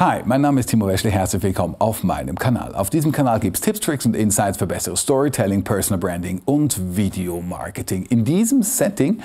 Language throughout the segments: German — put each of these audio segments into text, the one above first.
Hi, mein Name ist Timo Weschle, herzlich willkommen auf meinem Kanal. Auf diesem Kanal gibt es Tipps, Tricks und Insights für besseres Storytelling, Personal Branding und Video Marketing. In diesem Setting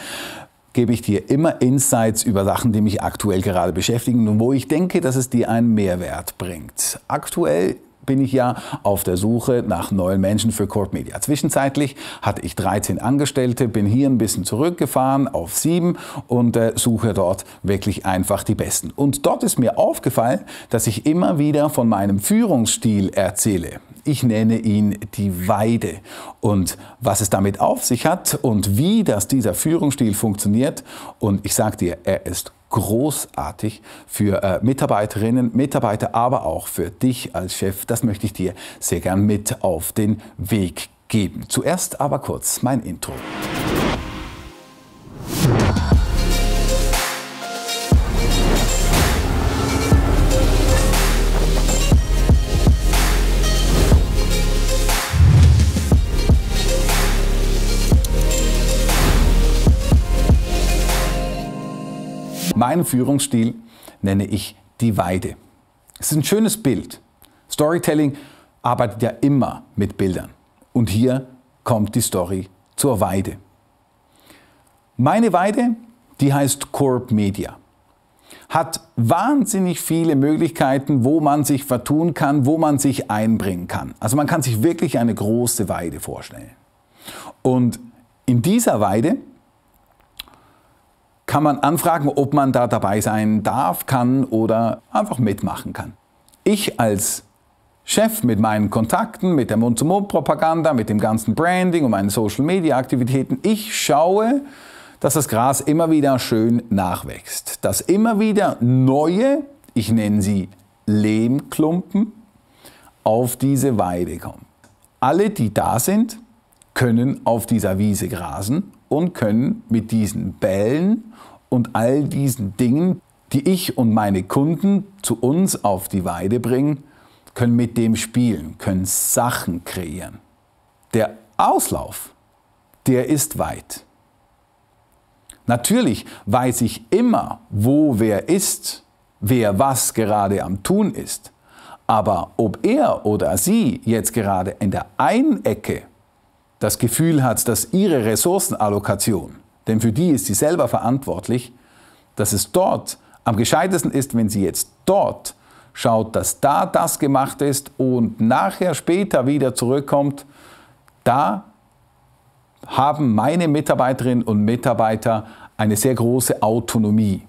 gebe ich dir immer Insights über Sachen, die mich aktuell gerade beschäftigen und wo ich denke, dass es dir einen Mehrwert bringt. Aktuell bin ich ja auf der Suche nach neuen Menschen für Court Media. Zwischenzeitlich hatte ich 13 Angestellte, bin hier ein bisschen zurückgefahren auf sieben und äh, suche dort wirklich einfach die Besten. Und dort ist mir aufgefallen, dass ich immer wieder von meinem Führungsstil erzähle. Ich nenne ihn die Weide. Und was es damit auf sich hat und wie das dieser Führungsstil funktioniert. Und ich sage dir, er ist großartig für äh, Mitarbeiterinnen, Mitarbeiter, aber auch für dich als Chef. Das möchte ich dir sehr gern mit auf den Weg geben. Zuerst aber kurz mein Intro. meinem Führungsstil nenne ich die Weide. Es ist ein schönes Bild. Storytelling arbeitet ja immer mit Bildern. Und hier kommt die Story zur Weide. Meine Weide, die heißt Corp Media. Hat wahnsinnig viele Möglichkeiten, wo man sich vertun kann, wo man sich einbringen kann. Also man kann sich wirklich eine große Weide vorstellen. Und in dieser Weide kann man anfragen, ob man da dabei sein darf, kann oder einfach mitmachen kann. Ich als Chef mit meinen Kontakten, mit der Mund-zu-Mund-Propaganda, mit dem ganzen Branding und meinen Social-Media-Aktivitäten, ich schaue, dass das Gras immer wieder schön nachwächst, dass immer wieder neue, ich nenne sie Lehmklumpen, auf diese Weide kommen. Alle, die da sind, können auf dieser Wiese grasen und können mit diesen Bällen und all diesen Dingen, die ich und meine Kunden zu uns auf die Weide bringen, können mit dem spielen, können Sachen kreieren. Der Auslauf, der ist weit. Natürlich weiß ich immer, wo wer ist, wer was gerade am Tun ist. Aber ob er oder sie jetzt gerade in der einen Ecke das Gefühl hat, dass ihre Ressourcenallokation, denn für die ist sie selber verantwortlich, dass es dort am gescheitesten ist, wenn sie jetzt dort schaut, dass da das gemacht ist und nachher später wieder zurückkommt, da haben meine Mitarbeiterinnen und Mitarbeiter eine sehr große Autonomie.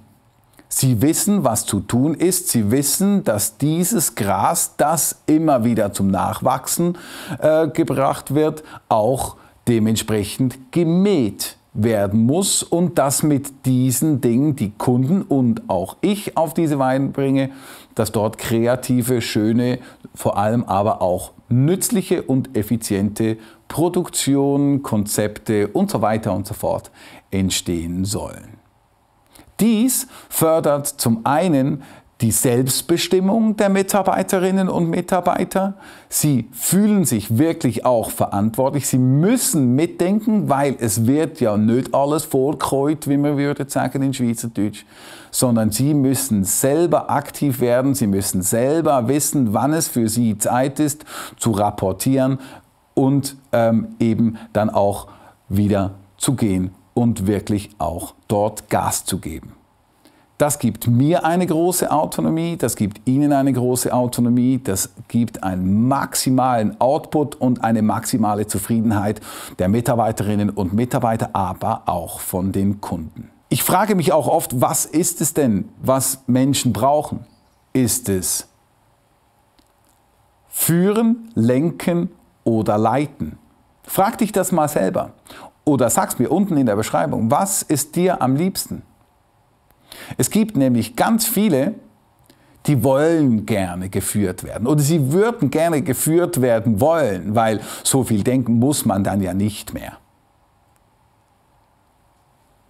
Sie wissen, was zu tun ist. Sie wissen, dass dieses Gras, das immer wieder zum Nachwachsen äh, gebracht wird, auch dementsprechend gemäht werden muss und dass mit diesen Dingen die Kunden und auch ich auf diese Weine bringe, dass dort kreative, schöne, vor allem aber auch nützliche und effiziente Produktionen, Konzepte und so weiter und so fort entstehen sollen. Dies fördert zum einen die Selbstbestimmung der Mitarbeiterinnen und Mitarbeiter. Sie fühlen sich wirklich auch verantwortlich. Sie müssen mitdenken, weil es wird ja nicht alles vorkreut, wie man würde sagen in Schweizerdeutsch, sondern sie müssen selber aktiv werden. Sie müssen selber wissen, wann es für sie Zeit ist, zu rapportieren und ähm, eben dann auch wieder zu gehen und wirklich auch dort Gas zu geben. Das gibt mir eine große Autonomie, das gibt Ihnen eine große Autonomie, das gibt einen maximalen Output und eine maximale Zufriedenheit der Mitarbeiterinnen und Mitarbeiter, aber auch von den Kunden. Ich frage mich auch oft, was ist es denn, was Menschen brauchen? Ist es führen, lenken oder leiten? Frag dich das mal selber oder sag's mir unten in der Beschreibung, was ist dir am liebsten? Es gibt nämlich ganz viele, die wollen gerne geführt werden oder sie würden gerne geführt werden wollen, weil so viel denken muss man dann ja nicht mehr.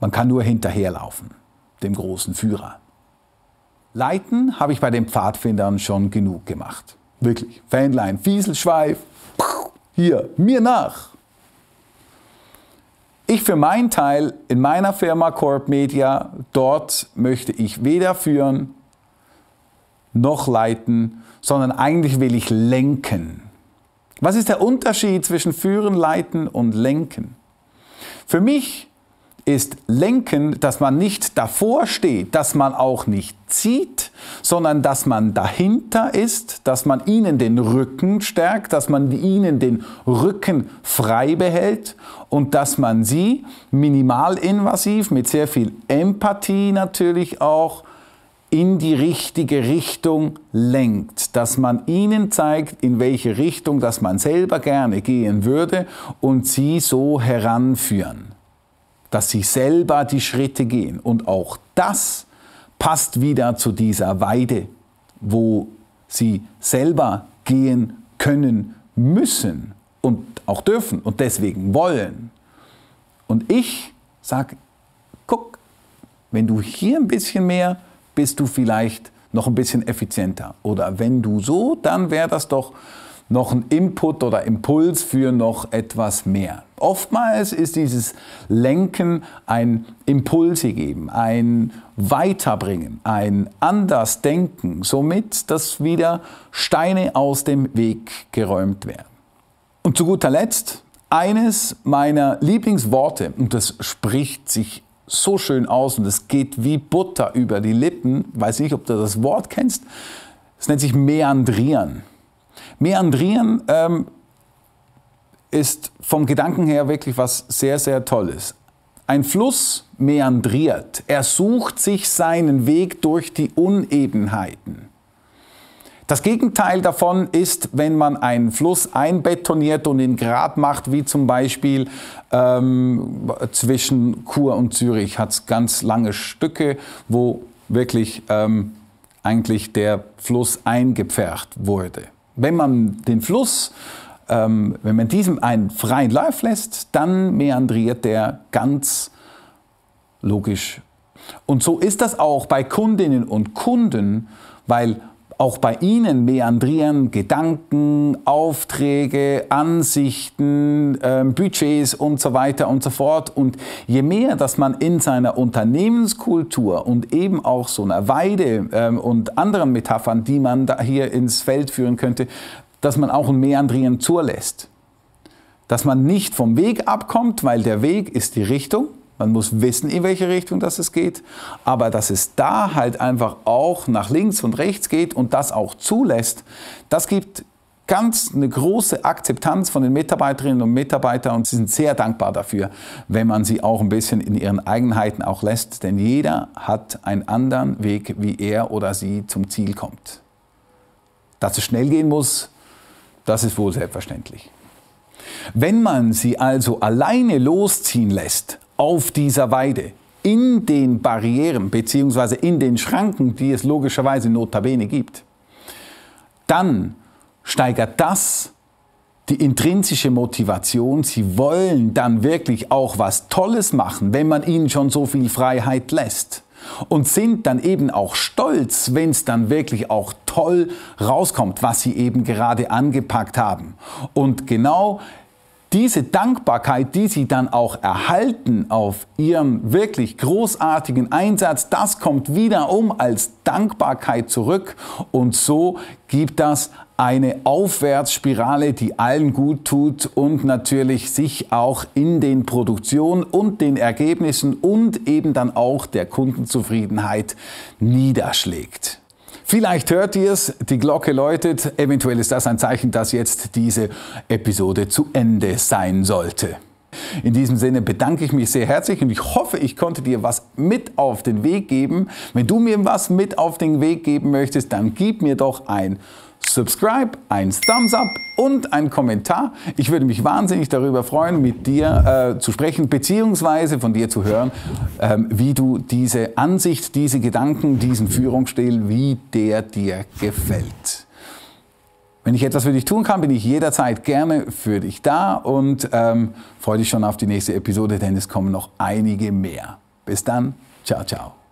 Man kann nur hinterherlaufen, dem großen Führer. Leiten habe ich bei den Pfadfindern schon genug gemacht. Wirklich. Fähnlein, Fieselschweif, hier, mir nach. Ich für meinen Teil in meiner Firma Corp Media, dort möchte ich weder führen noch leiten, sondern eigentlich will ich lenken. Was ist der Unterschied zwischen führen, leiten und lenken? Für mich ist lenken, dass man nicht davor steht, dass man auch nicht zieht, sondern dass man dahinter ist, dass man ihnen den Rücken stärkt, dass man ihnen den Rücken frei behält und dass man sie minimalinvasiv mit sehr viel Empathie natürlich auch in die richtige Richtung lenkt, dass man ihnen zeigt, in welche Richtung, dass man selber gerne gehen würde und sie so heranführen, dass sie selber die Schritte gehen. Und auch das passt wieder zu dieser Weide, wo sie selber gehen können müssen und auch dürfen und deswegen wollen. Und ich sage, guck, wenn du hier ein bisschen mehr, bist du vielleicht noch ein bisschen effizienter. Oder wenn du so, dann wäre das doch noch ein Input oder Impuls für noch etwas mehr. Oftmals ist dieses Lenken ein Impulse geben, ein Weiterbringen, ein Andersdenken, somit, dass wieder Steine aus dem Weg geräumt werden. Und zu guter Letzt eines meiner Lieblingsworte, und das spricht sich so schön aus und es geht wie Butter über die Lippen, weiß nicht, ob du das Wort kennst, es nennt sich Meandrieren. Meandrieren ähm, ist vom Gedanken her wirklich was sehr, sehr Tolles. Ein Fluss meandriert, er sucht sich seinen Weg durch die Unebenheiten. Das Gegenteil davon ist, wenn man einen Fluss einbetoniert und in Grab macht, wie zum Beispiel ähm, zwischen Chur und Zürich hat es ganz lange Stücke, wo wirklich ähm, eigentlich der Fluss eingepfercht wurde. Wenn man den Fluss, ähm, wenn man diesem einen freien Lauf lässt, dann meandriert der ganz logisch. Und so ist das auch bei Kundinnen und Kunden, weil auch bei Ihnen meandrieren Gedanken, Aufträge, Ansichten, ähm, Budgets und so weiter und so fort. Und je mehr, dass man in seiner Unternehmenskultur und eben auch so einer Weide ähm, und anderen Metaphern, die man da hier ins Feld führen könnte, dass man auch ein Meandrieren zulässt. Dass man nicht vom Weg abkommt, weil der Weg ist die Richtung, man muss wissen, in welche Richtung das es geht. Aber dass es da halt einfach auch nach links und rechts geht und das auch zulässt, das gibt ganz eine große Akzeptanz von den Mitarbeiterinnen und Mitarbeitern und sie sind sehr dankbar dafür, wenn man sie auch ein bisschen in ihren Eigenheiten auch lässt, denn jeder hat einen anderen Weg, wie er oder sie zum Ziel kommt. Dass es schnell gehen muss, das ist wohl selbstverständlich. Wenn man sie also alleine losziehen lässt, auf dieser Weide, in den Barrieren bzw. in den Schranken, die es logischerweise notabene gibt, dann steigert das die intrinsische Motivation. Sie wollen dann wirklich auch was Tolles machen, wenn man ihnen schon so viel Freiheit lässt. Und sind dann eben auch stolz, wenn es dann wirklich auch toll rauskommt, was sie eben gerade angepackt haben. Und genau diese Dankbarkeit, die sie dann auch erhalten auf ihrem wirklich großartigen Einsatz, das kommt wiederum als Dankbarkeit zurück und so gibt das eine Aufwärtsspirale, die allen gut tut und natürlich sich auch in den Produktionen und den Ergebnissen und eben dann auch der Kundenzufriedenheit niederschlägt. Vielleicht hört ihr es, die Glocke läutet, eventuell ist das ein Zeichen, dass jetzt diese Episode zu Ende sein sollte. In diesem Sinne bedanke ich mich sehr herzlich und ich hoffe, ich konnte dir was mit auf den Weg geben. Wenn du mir was mit auf den Weg geben möchtest, dann gib mir doch ein Subscribe, ein Thumbs Up und ein Kommentar. Ich würde mich wahnsinnig darüber freuen, mit dir äh, zu sprechen, beziehungsweise von dir zu hören, ähm, wie du diese Ansicht, diese Gedanken, diesen Führungsstil, wie der dir gefällt. Wenn ich etwas für dich tun kann, bin ich jederzeit gerne für dich da und ähm, freue dich schon auf die nächste Episode, denn es kommen noch einige mehr. Bis dann, ciao, ciao.